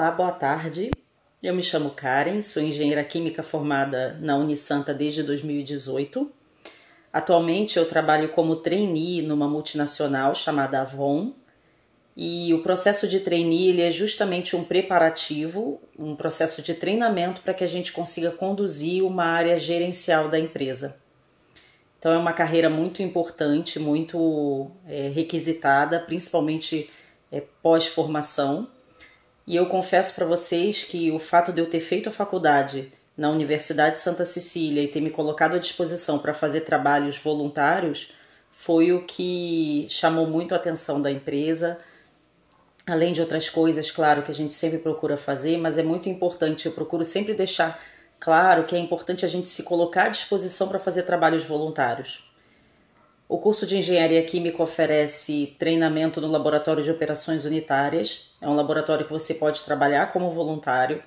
Olá, boa tarde. Eu me chamo Karen, sou engenheira química formada na Unisanta desde 2018. Atualmente eu trabalho como trainee numa multinacional chamada Avon. E o processo de trainee ele é justamente um preparativo, um processo de treinamento para que a gente consiga conduzir uma área gerencial da empresa. Então é uma carreira muito importante, muito é, requisitada, principalmente é, pós-formação e eu confesso para vocês que o fato de eu ter feito a faculdade na Universidade Santa Cecília e ter me colocado à disposição para fazer trabalhos voluntários foi o que chamou muito a atenção da empresa. Além de outras coisas, claro, que a gente sempre procura fazer, mas é muito importante, eu procuro sempre deixar claro que é importante a gente se colocar à disposição para fazer trabalhos voluntários. O curso de Engenharia Química oferece treinamento no Laboratório de Operações Unitárias. É um laboratório que você pode trabalhar como voluntário,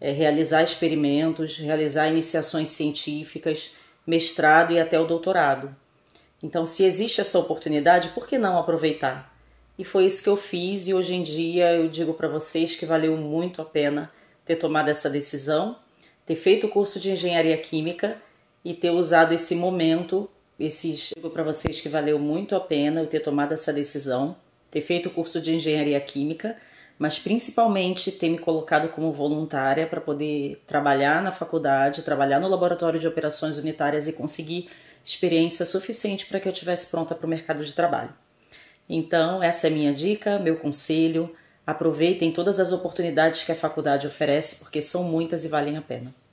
é, realizar experimentos, realizar iniciações científicas, mestrado e até o doutorado. Então, se existe essa oportunidade, por que não aproveitar? E foi isso que eu fiz, e hoje em dia eu digo para vocês que valeu muito a pena ter tomado essa decisão, ter feito o curso de Engenharia Química e ter usado esse momento esses digo para vocês que valeu muito a pena eu ter tomado essa decisão, ter feito o curso de engenharia química, mas principalmente ter me colocado como voluntária para poder trabalhar na faculdade, trabalhar no laboratório de operações unitárias e conseguir experiência suficiente para que eu tivesse pronta para o mercado de trabalho. Então, essa é minha dica, meu conselho. Aproveitem todas as oportunidades que a faculdade oferece, porque são muitas e valem a pena.